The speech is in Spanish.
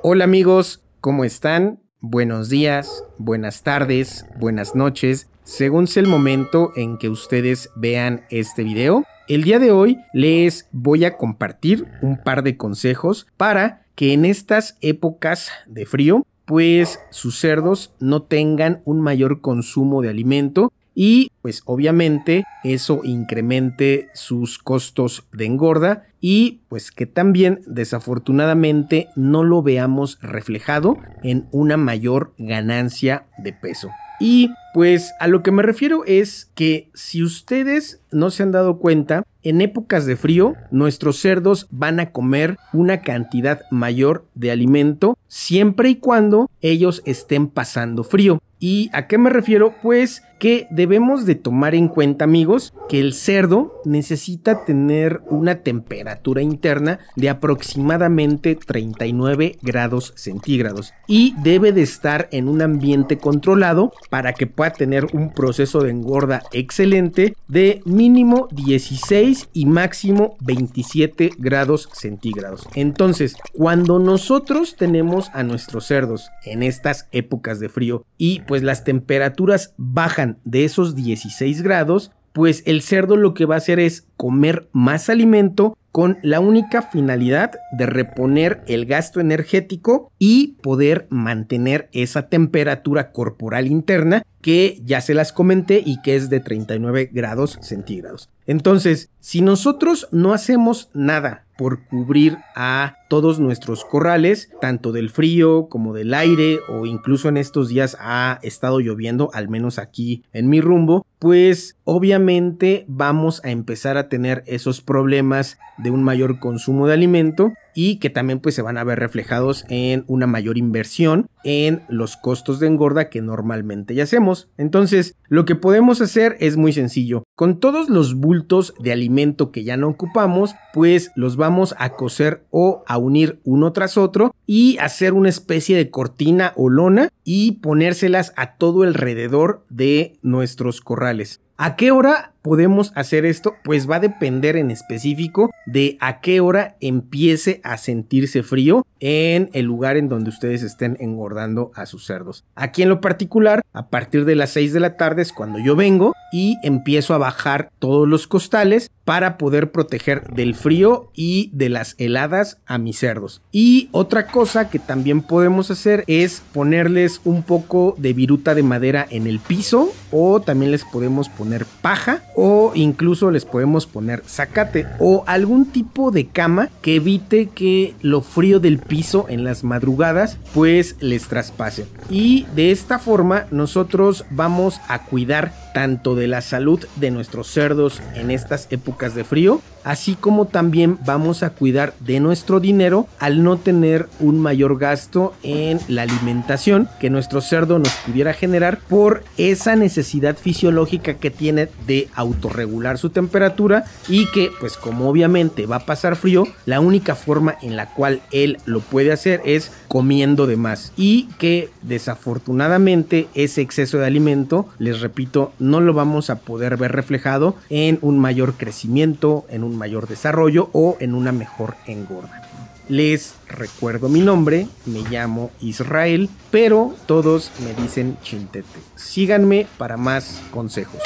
Hola amigos, ¿cómo están? Buenos días, buenas tardes, buenas noches, según sea el momento en que ustedes vean este video. El día de hoy les voy a compartir un par de consejos para que en estas épocas de frío pues sus cerdos no tengan un mayor consumo de alimento y pues obviamente eso incremente sus costos de engorda y pues que también desafortunadamente no lo veamos reflejado en una mayor ganancia de peso. Y pues a lo que me refiero es que si ustedes no se han dado cuenta, en épocas de frío nuestros cerdos van a comer una cantidad mayor de alimento siempre y cuando ellos estén pasando frío. ¿Y a qué me refiero? Pues que debemos de tomar en cuenta, amigos, que el cerdo necesita tener una temperatura interna de aproximadamente 39 grados centígrados y debe de estar en un ambiente controlado para que pueda tener un proceso de engorda excelente de mínimo 16 y máximo 27 grados centígrados. Entonces, cuando nosotros tenemos a nuestros cerdos en estas épocas de frío y pues las temperaturas bajan de esos 16 grados, pues el cerdo lo que va a hacer es comer más alimento con la única finalidad de reponer el gasto energético y poder mantener esa temperatura corporal interna que ya se las comenté y que es de 39 grados centígrados. Entonces, si nosotros no hacemos nada por cubrir a todos nuestros corrales, tanto del frío como del aire o incluso en estos días ha estado lloviendo, al menos aquí en mi rumbo, pues obviamente vamos a empezar a tener esos problemas de un mayor consumo de alimento y que también pues se van a ver reflejados en una mayor inversión en los costos de engorda que normalmente ya hacemos. Entonces, lo que podemos hacer es muy sencillo. Con todos los bultos de alimento que ya no ocupamos, pues los vamos a coser o a unir uno tras otro y hacer una especie de cortina o lona y ponérselas a todo alrededor de nuestros corrales ¿A qué hora podemos hacer esto? Pues va a depender en específico de a qué hora empiece a sentirse frío en el lugar en donde ustedes estén engordando a sus cerdos. Aquí en lo particular, a partir de las 6 de la tarde es cuando yo vengo y empiezo a bajar todos los costales para poder proteger del frío y de las heladas a mis cerdos. Y otra cosa que también podemos hacer es ponerles un poco de viruta de madera en el piso o también les podemos poner paja o incluso les podemos poner zacate o algún tipo de cama que evite que lo frío del piso en las madrugadas pues les traspase. Y de esta forma nosotros vamos a cuidar tanto de la salud de nuestros cerdos en estas épocas de frío, así como también vamos a cuidar de nuestro dinero al no tener un mayor gasto en la alimentación que nuestro cerdo nos pudiera generar por esa necesidad fisiológica que tiene de autorregular su temperatura y que pues como obviamente va a pasar frío, la única forma en la cual él lo puede hacer es comiendo de más y que desafortunadamente ese exceso de alimento, les repito, no lo vamos a poder ver reflejado en un mayor crecimiento, en un mayor desarrollo o en una mejor engorda. Les recuerdo mi nombre, me llamo Israel, pero todos me dicen chintete. Síganme para más consejos.